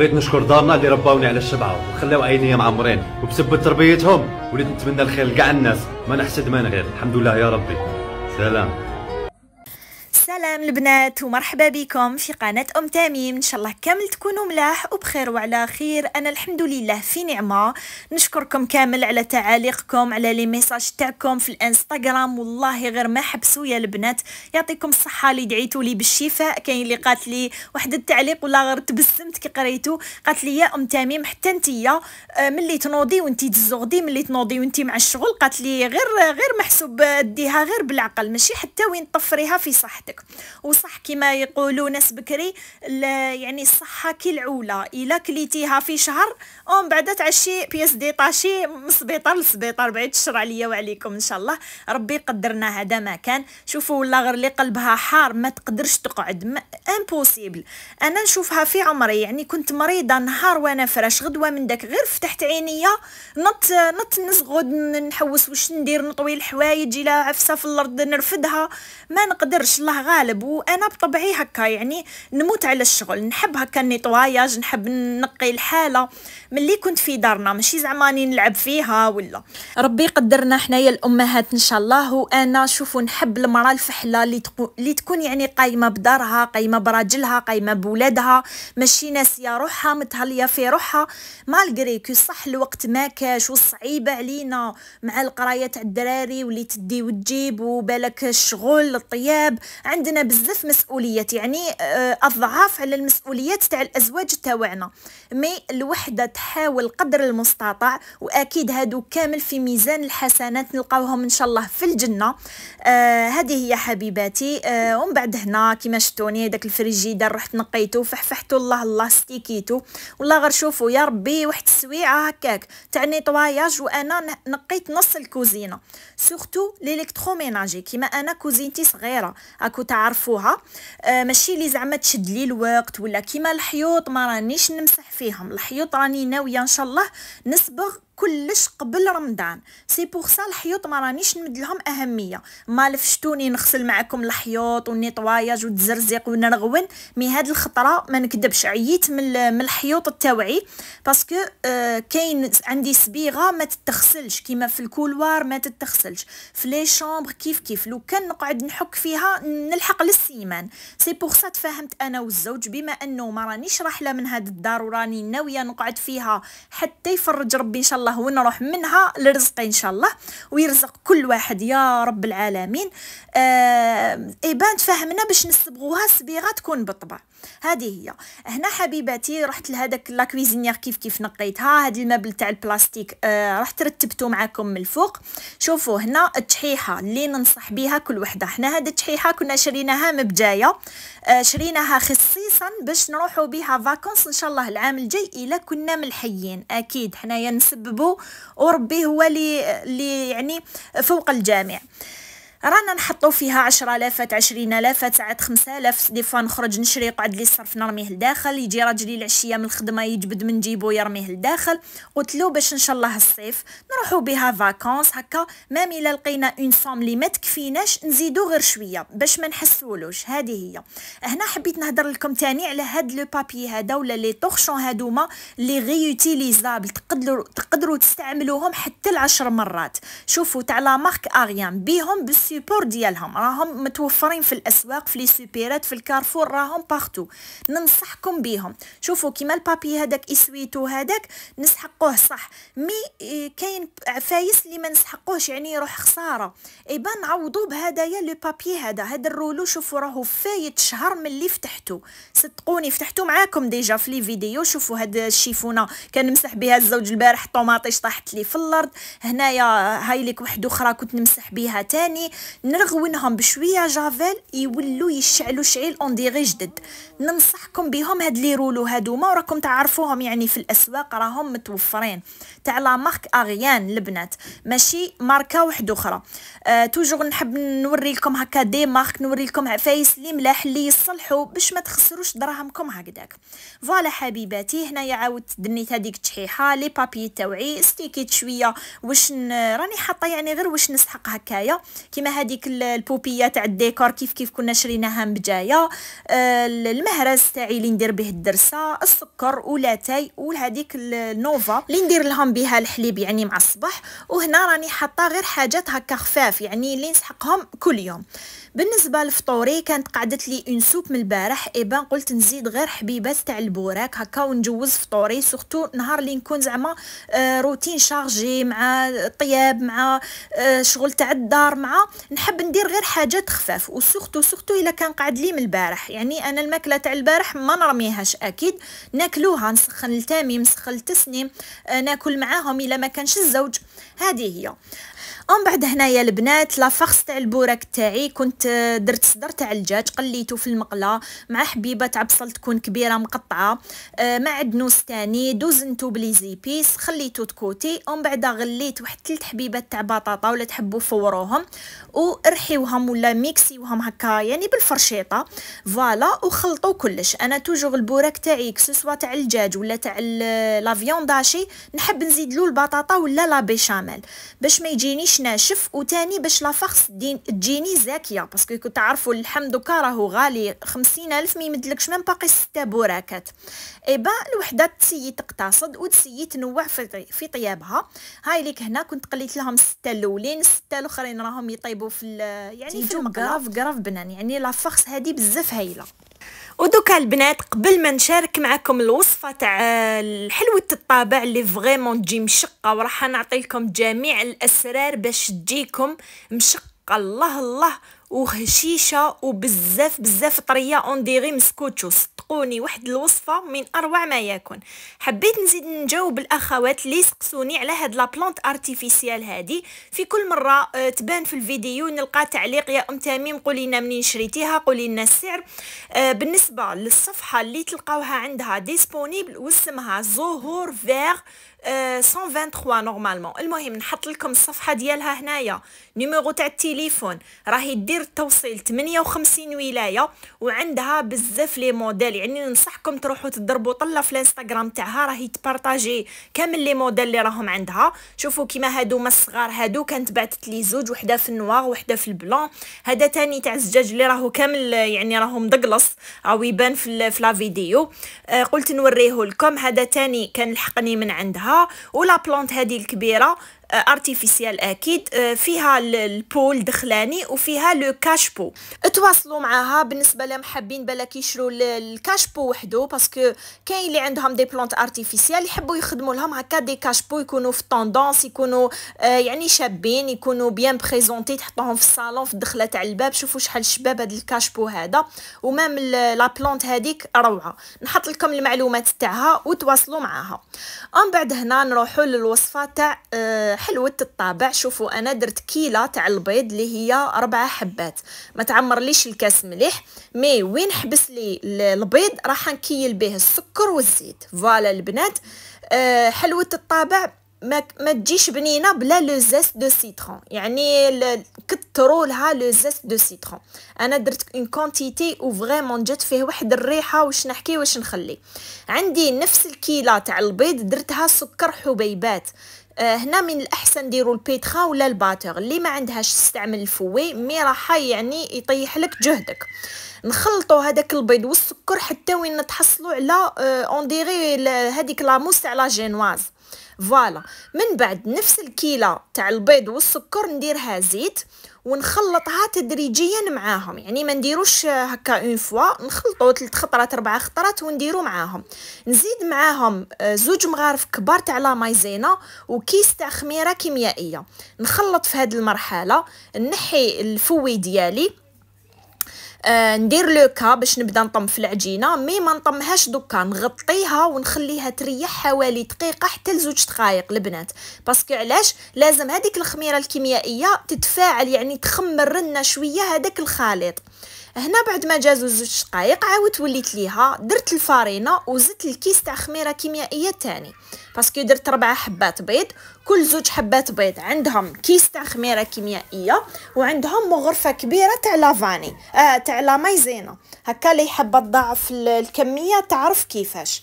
بغيت نشكر دارنا اللي رباوني على الشبعه وخلاو عينيا معمرين وبسبب تربيتهم وليت نتمنى الخير لكاع الناس ما نحسد ما نغير الحمد لله يا ربي سلام سلام البنات ومرحبا بكم في قناة أم تميم إن شاء الله كامل تكونوا ملاح وبخير وعلى خير أنا الحمد لله في نعمة نشكركم كامل على تعاليقكم على لي ميساج تاعكم في الانستغرام والله غير ما حبسوا يا البنات يعطيكم الصحة اللي دعيتوا لي بالشفاء كاين اللي قالت لي واحد التعليق ولا غير تبسمت كي قريتو قالت لي يا أم تميم حتى انتيا آه، ملي تنوضي وانتي تزغدي ملي تنوضي وانتي مع الشغل قالت لي غير غير محسوب ديها غير بالعقل ماشي حتى وين طفريها في صحتك وصح كما يقولوا ناس بكري يعني الصحه كي العوله الا كليتيها في شهر اون بعد تعشي بيس طاشي من السبيطار للسبيطار بعيد الشر عليا وعليكم ان شاء الله ربي قدرنا هذا ما كان شوفوا والله غير اللي قلبها حار ما تقدرش تقعد امبوسيبل انا نشوفها في عمري يعني كنت مريضه نهار وانا فراش غدوه من داك غير فتحت عينيا نط نط نزغد نحوس واش ندير نطوي الحوايج الى عفسه في الارض نرفدها ما نقدرش الله الغالب وانا بطبعي هكا يعني نموت على الشغل نحب هكا النيطواياج نحب نقي الحاله ملي كنت في دارنا ماشي زعما نلعب فيها ولا ربي يقدرنا حنايا الامهات ان شاء الله وانا شوفوا نحب المراه الفحله اللي اللي تكون يعني قايمه بدارها قايمه براجلها قايمه بولادها ماشي ناسيه روحها متهليه في روحها مالغري كو صح الوقت ما كاش وصعيبه علينا مع القرايه تاع الدراري واللي تدي وتجيب وبالك الشغل الطياب عندنا بزاف مسؤوليات يعني آه، اضعاف على المسؤوليات تاع الازواج تاوعنا مي الوحده تحاول قدر المستطاع واكيد هادو كامل في ميزان الحسنات نلقاوهم ان شاء الله في الجنه آه هذه هي حبيباتي آه ومن بعد هنا كيما شفتوني داك الفريجيدر رحت نقيته فحفحته الله الله ستيكيته والله غير شوفوا يا ربي واحد السويعه هكاك تاع نيتواياج وانا نقيت نص الكوزينه سورتو ميناجي كيما انا كوزينتي صغيره راكو تعرفوها آه ماشي اللي زعما تشد لي الوقت ولا كيما الحيوط ما رانيش نمسح فيهم الحيوط راني ناويه ان شاء الله نصبغ كلش قبل رمضان سي بور سا الحيوط ما رانيش نمد لهم اهميه ما لفشتوني نغسل معكم الحيوط والنيطواياج والتزرزيق ونرغون مي هاد الخطره ما نكذبش عييت من من الحيوط التوعي باسكو آه، كاين عندي صبيغه ما تتغسلش كيما في الكولوار ما تتغسلش في لي شومبر كيف كيف لو كان نقعد نحك فيها نلحق للسيمان سي بور سا تفاهمت انا والزوج بما انه ما رانيش راحله من هاد الدار وراني ناويه نقعد فيها حتى يفرج ربي ان شاء الله الله ونروح منها لرزقي ان شاء الله ويرزق كل واحد يا رب العالمين آه ايبان تفهمنا باش نصبغوها الصبيغه تكون بالطبع هذه هي هنا حبيباتي رحت لهذاك لا كيف كيف نقيتها هاد المبل تاع البلاستيك آه رحت رتبته معاكم من الفوق شوفوا هنا التشحيحه اللي ننصح بها كل وحده حنا هاد التشحيحه كنا شريناها مبجايه آه شريناها خصيصا باش نروحوا بها فاكونس ان شاء الله العام الجاي الا كنا ملحيين اكيد حنايا نسبب وربي هو اللي يعني فوق الجامع رانا نحطو فيها عشرة لافات عشرين آلاف ساعات خمسة آلاف ديفوا نخرج نشري يقعد لي الصرف نرميه لداخل يجي راجلي العشية من الخدمة يجبد من جيبو يرميه لداخل قلتلو باش إن شاء الله الصيف نروحو بها فاكونس هكا مام إلا لقينا اون سوم لي ما تكفيناش نزيدو غير شوية باش ما نحسولوش هذه هي هنا حبيت نهدر لكم تاني على هاد لو بابي هذا ولا لي طوخشون هادوما لي غيوتيليزابل تقدروا تقدروا تستعملوهم حتى لعشر مرات شوفوا تاع لا مارك اريان بيهم بس السيبور ديالهم راهم متوفرين في الاسواق في لي سوبيرات في الكارفور راهم باختو ننصحكم بيهم شوفوا كيما البابي هذاك اسويتو هذاك نسحقوه صح مي إيه، كاين عفايس اللي ما نسحقوهش يعني يروح خساره ايبا نعوضوا بهدايا لو بابي هذا هذا الرولو شوفوا راهو فايت شهر من اللي فتحته صدقوني فتحته معاكم ديجا في لي فيديو شوفوا هاد الشيفونه كان مسح بها الزوج البارح طوماطيش طاحت لي في الارض هنايا هاي لك وحده اخرى كنت نمسح بها تاني نرغونهم بشويه جافيل يولوا يشعلوا شعيل اون ديغي جدد ننصحكم بهم هاد لي رولو هادوما وراكم تعرفوهم يعني في الاسواق راهم متوفرين تاع لا مارك اغيان البنات ماشي ماركه واحده اخرى أه توجور نحب نوري لكم هكا دي مارك نوري لكم عفايس لي ملاح لي يصلحوا باش ما تخسروش دراهمكم هكذاك فوالا حبيباتي هنايا عاود دنيت هذيك التشحيحه لي بابي تاوعي ستيكيت شويه واش راني حاطه يعني غير واش نسحق هكايا كيما هذيك البوبيه تاع الديكور كيف كيف كنا شريناها مبجايه المهرس آه، تاعي اللي ندير به الدرسه السكر ولاتاي وهذيك النوفا اللي ندير لهم بها الحليب يعني مع الصباح وهنا راني حاطه غير حاجات هكا خفاف يعني اللي نسحقهم كل يوم بالنسبه لفطوري كانت قعدت لي اون سوب من البارح ايبا قلت نزيد غير حبيبات تاع البوراك هكا ونجوز فطوري سورتو نهار اللي نكون زعما روتين آه، شارجي مع طياب مع آه، شغل تاع الدار مع نحب ندير غير حاجات خفاف وسختو سختو الا كان قعد لي من البارح يعني انا الماكله تاع البارح ما نرميهاش اكيد ناكلوها نسخن التامي نسخن التسنيم آه، ناكل معاهم الا ما كانش الزوج هذه هي ومن بعد هنايا البنات لا تاع البوراك تاعي كنت آه، درت صدر تاع الدجاج قليته في المقله مع حبيبه تاع بصل تكون كبيره مقطعه آه، مع عدنوس تاني دوزنتو بليزيبيس خليته تكوتي ومن بعد غليت واحد ثلاث حبيبات تاع بطاطا ولا تحبوا فوروهم وارحيوهم ولا ميكسيوهم هكا يعني بالفرشيطه فوالا وخلطوا كلش انا توجور البوراك تاعي كسوا تاع الدجاج ولا تاع آه، لافيون داشي نحب نزيد له البطاطا ولا لا بيشاميل باش ما يجينيش ناشف وتاني باش لافاخس تجيني زاكيه باسكو كنت تعرفوا اللحم دوكا راهو غالي خمسين الف ما يمدلكش ميم باقي ستة بوراكات اي با الوحده تسيي تقتصد وتسيي تنوع في, طيابها هاي ليك هنا كنت قليت لهم ستة الاولين ستة الاخرين راهم يطيبوا في يعني في المقراف قرف بنان يعني لافاخس هذه بزاف هايله ودوكا البنات قبل ما نشارك معكم الوصفه تاع الحلوه الطابع اللي فريمون تجي مشقه وراح نعطي لكم جميع الاسرار باش تجيكم مشقه الله الله وهشيشه وبزاف بزاف طريه اون ديغي مسكوتشوس رزقوني واحد الوصفه من اروع ما يكون حبيت نزيد نجاوب الاخوات اللي سقسوني على هاد لا بلانت ارتيفيسيال هادي في كل مره آه، تبان في الفيديو نلقى تعليق يا ام تميم قولي لنا منين شريتيها قولي لنا السعر آه، بالنسبه للصفحه اللي تلقاوها عندها ديسبونيبل واسمها زهور فيغ 123 آه، نورمالمون المهم نحط لكم الصفحه ديالها هنايا نيميرو تاع التليفون راهي دير التوصيل 58 ولايه وعندها بزاف لي موديل يعني ننصحكم تروحوا تضربوا طله في الانستغرام تاعها راهي تبارطاجي كامل لي موديل اللي راهم عندها شوفوا كيما هادو ما الصغار هادو كانت بعثت لي زوج وحده في النوار وحده في البلون هذا تاني تاع الزجاج اللي راهو كامل يعني راهو مدقلص راهو يبان في لا فيديو آه، قلت نوريه لكم هذا تاني كان لحقني من عندها ولا بلونت هذه الكبيره ارتيفيسيال آه، اكيد آه، فيها البول دخلاني وفيها لو كاشبو تواصلوا معاها بالنسبه لهم حابين بالك يشرو الكاشبو وحده باسكو كاين اللي عندهم دي بلونت ارتيفيسيال يحبوا يخدموا لهم هكا دي كاشبو يكونوا في طوندونس يكونوا آه، يعني شابين يكونوا بيان بريزونتي تحطوهم في الصالون في الدخله تاع الباب شوفوا شحال شباب هذا الكاشبو هذا ومام لا بلونت هذيك روعه نحط لكم المعلومات تاعها وتواصلوا معاها من بعد هنا نروحوا للوصفه تاع حلوة الطابع شوفوا أنا درت كيلة تاع البيض اللي هي أربعة حبات ما تعمر ليش الكاس مليح مي وين حبس لي البيض راح نكيل به السكر والزيت فوالا البنات أه حلوة الطابع ما ما تجيش بنينه بلا لو زيست دو سيترون يعني كثروا لها لو زيست دو سيترون انا درت اون كونتيتي و فريمون جات فيه واحد الريحه واش نحكي واش نخلي عندي نفس الكيله تاع البيض درتها سكر حبيبات آه، هنا من الاحسن ديروا البيتخا ولا الباتور اللي ما عندهاش تستعمل الفوي مي راح يعني يطيح لك جهدك نخلطوا هذاك البيض والسكر حتى وين تحصلوا على اون ديغي هذيك لاموس تاع لا جينواز فوالا من بعد نفس الكيلة تاع البيض والسكر نديرها زيت ونخلطها تدريجيا معاهم يعني ما نديروش هكا اون فوا نخلطو ثلاث خطرات اربع خطرات ونديرو معاهم نزيد معاهم آه، زوج مغارف كبار تاع لا مايزينا وكيس تاع خميره كيميائيه نخلط في هذه المرحله نحي الفوي ديالي آه ندير لو كا باش نبدا نطم في العجينه مي ما نطمهاش دوكا نغطيها ونخليها تريح حوالي دقيقه حتى لزوج دقائق البنات باسكو علاش لازم هذيك الخميره الكيميائيه تتفاعل يعني تخمر لنا شويه هذاك الخليط هنا بعد ما جازو زوج دقائق عاودت وليت ليها درت الفارينه وزدت الكيس تاع خميره كيميائيه تاني باسكو درت ربعة حبات بيض كل زوج حبات بيض عندهم كيس تاع خميره كيميائيه وعندهم مغرفه كبيره تاع لافاني آه تاع لا مايزينا هكا اللي حابه تضاعف الكميه تعرف كيفاش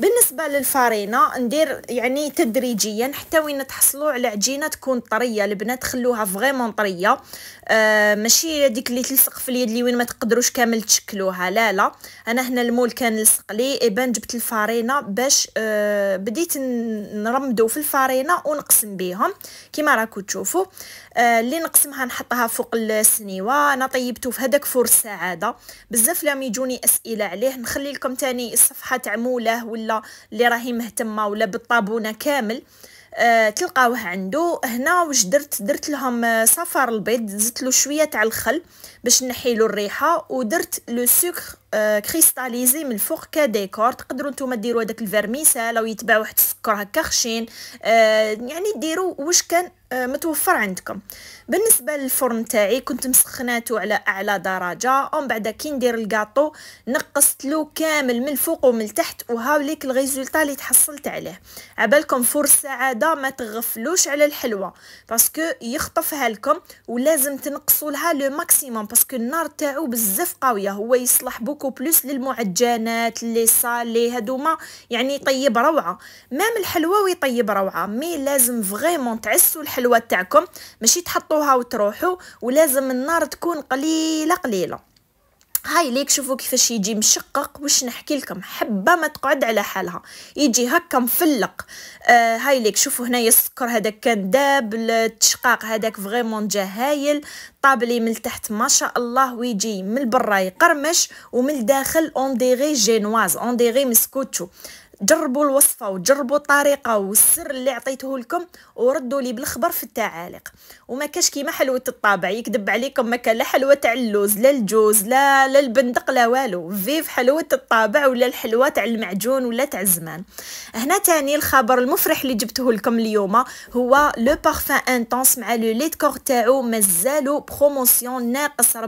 بالنسبه للفرينه ندير يعني تدريجيا حتى وين تحصلوا على عجينه تكون طريه البنات خلوها فريمون طريه آه ماشي ديك اللي تلصق في اليد اللي وين ما تقدروش كامل تشكلوها لا لا انا هنا المول كان لصق لي ايبان جبت الفرينه باش آه بديت نرمدو في الفرينه ونقسم بهم كما راكم تشوفوا آه اللي نقسمها نحطها فوق السنيوه انا طيبته في هذاك فور السعاده بزاف لام يجوني اسئله عليه نخلي لكم تاني الصفحه تاع موله ولا ولا اللي راهي مهتمه ولا بالطابونه كامل أه تلقاوه عنده هنا واش درت درت لهم آه، صفار البيض زدت له شويه تاع الخل باش نحي له الريحه ودرت لو سكر أه كريستاليزي من الفوق كديكور تقدروا نتوما ديروا هذاك الفرميسال او يتباع واحد السكر هكا خشين أه يعني ديروا واش كان آه، متوفر عندكم بالنسبه للفرن تاعي كنت مسخناتو على اعلى درجه ومن بعد كي ندير الكاطو نقصت له كامل من الفوق ومن التحت وهاوليك الريزولتا اللي تحصلت عليه عبالكم فور السعاده ما تغفلوش على الحلوه باسكو يخطفها لكم ولازم تنقصوا لها لو ماكسيموم باسكو النار تاعو بزاف قويه هو يصلح بوكو بلوس للمعجنات لي صالي هادوما يعني يطيب روعه مام الحلوه ويطيب روعه مي لازم فريمون تعسوا الحلوه تاعكم ماشي تحطوا تروها وتروحوا ولازم النار تكون قليله قليله هاي ليك شوفوا كيفاش يجي مشقق واش نحكي لكم حبه ما تقعد على حالها يجي هكا مفلق آه هاي ليك شوفوا هنايا السكر هذاك كان داب التشقاق هذاك فريمون جا هايل طابلي من تحت ما شاء الله ويجي من برا يقرمش ومن الداخل ديغي جينواز ديغي مسكوتشو جربوا الوصفه وجربوا الطريقه والسر اللي عطيته لكم وردوا لي بالخبر في التعاليق وما كاش كيما حلوه الطابع يكذب عليكم ما كان لا حلوه تاع اللوز لا الجوز لا لا البندق لا والو فيف حلوه الطابع ولا الحلوه تاع المعجون ولا تاع الزمان هنا تاني الخبر المفرح اللي جبته لكم اليوم هو لو بارفان انتونس مع لو ليت كور تاعو مازالو بروموسيون ناقص 40%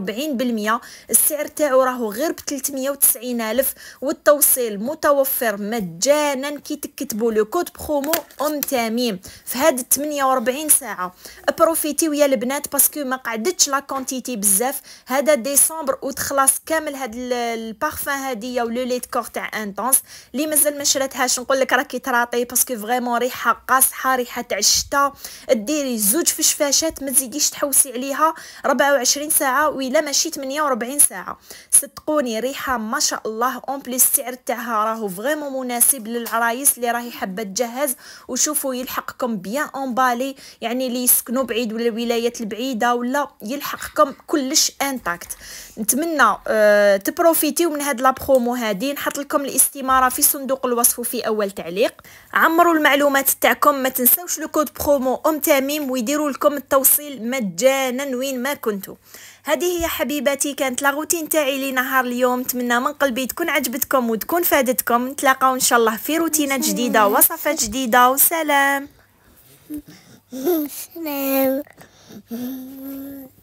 السعر تاعو راهو غير ب 390 الف والتوصيل متوفر مد مجانا كي تكتبوا لو كود برومو ام تميم في هاد 48 ساعه بروفيتيو يا البنات باسكو ما قعدتش لا كونتيتي بزاف هذا ديسمبر وتخلص كامل هاد البارفان هاديه ولو ليت كور تاع انتونس اللي مازال ما شراتهاش نقول لك راكي تراطي باسكو فريمون ريحه قاصحه ريحه تاع الشتاء ديري زوج فشفاشات ما تزيديش تحوسي عليها 24 ساعه ولا ماشي 48 ساعه صدقوني ريحه ما شاء الله اون بليس السعر تاعها راهو فريمون مناسب مناسب للعرايس اللي راهي حابه تجهز وشوفوا يلحقكم بيان بالي يعني اللي يسكنوا بعيد ولا الولايات البعيده ولا يلحقكم كلش انتاكت نتمنى أه تبروفيتيو من هاد لا برومو هادي نحط لكم الاستماره في صندوق الوصف في اول تعليق عمروا المعلومات تاعكم ما تنساوش كود برومو ام تميم ويديروا لكم التوصيل مجانا وين ما كنتو هذه هي حبيباتي كانت لاغوتين تاعي لنهار اليوم نتمنى من قلبي تكون عجبتكم وتكون فادتكم نتلاقاو ان شاء الله في روتينات جديده وصفات جديده وسلام سلام